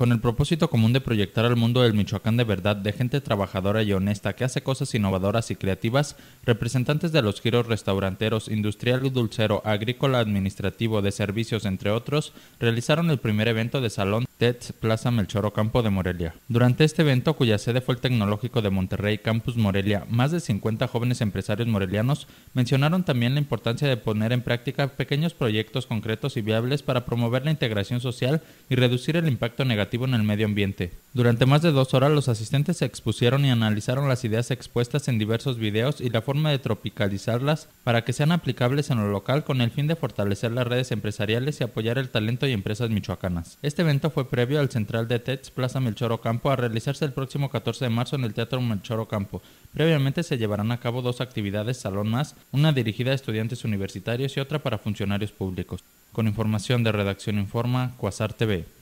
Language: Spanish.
Con el propósito común de proyectar al mundo del Michoacán de verdad, de gente trabajadora y honesta que hace cosas innovadoras y creativas, representantes de los giros restauranteros, industrial y dulcero, agrícola, administrativo, de servicios, entre otros, realizaron el primer evento de salón Plaza Melchor Ocampo de Morelia. Durante este evento, cuya sede fue el Tecnológico de Monterrey Campus Morelia, más de 50 jóvenes empresarios morelianos mencionaron también la importancia de poner en práctica pequeños proyectos concretos y viables para promover la integración social y reducir el impacto negativo en el medio ambiente. Durante más de dos horas, los asistentes se expusieron y analizaron las ideas expuestas en diversos videos y la forma de tropicalizarlas para que sean aplicables en lo local con el fin de fortalecer las redes empresariales y apoyar el talento y empresas michoacanas. Este evento fue previo al Central de TETS Plaza Melchor Ocampo a realizarse el próximo 14 de marzo en el Teatro Melchor Ocampo. Previamente se llevarán a cabo dos actividades Salón Más, una dirigida a estudiantes universitarios y otra para funcionarios públicos. Con información de Redacción Informa, Cuasar TV.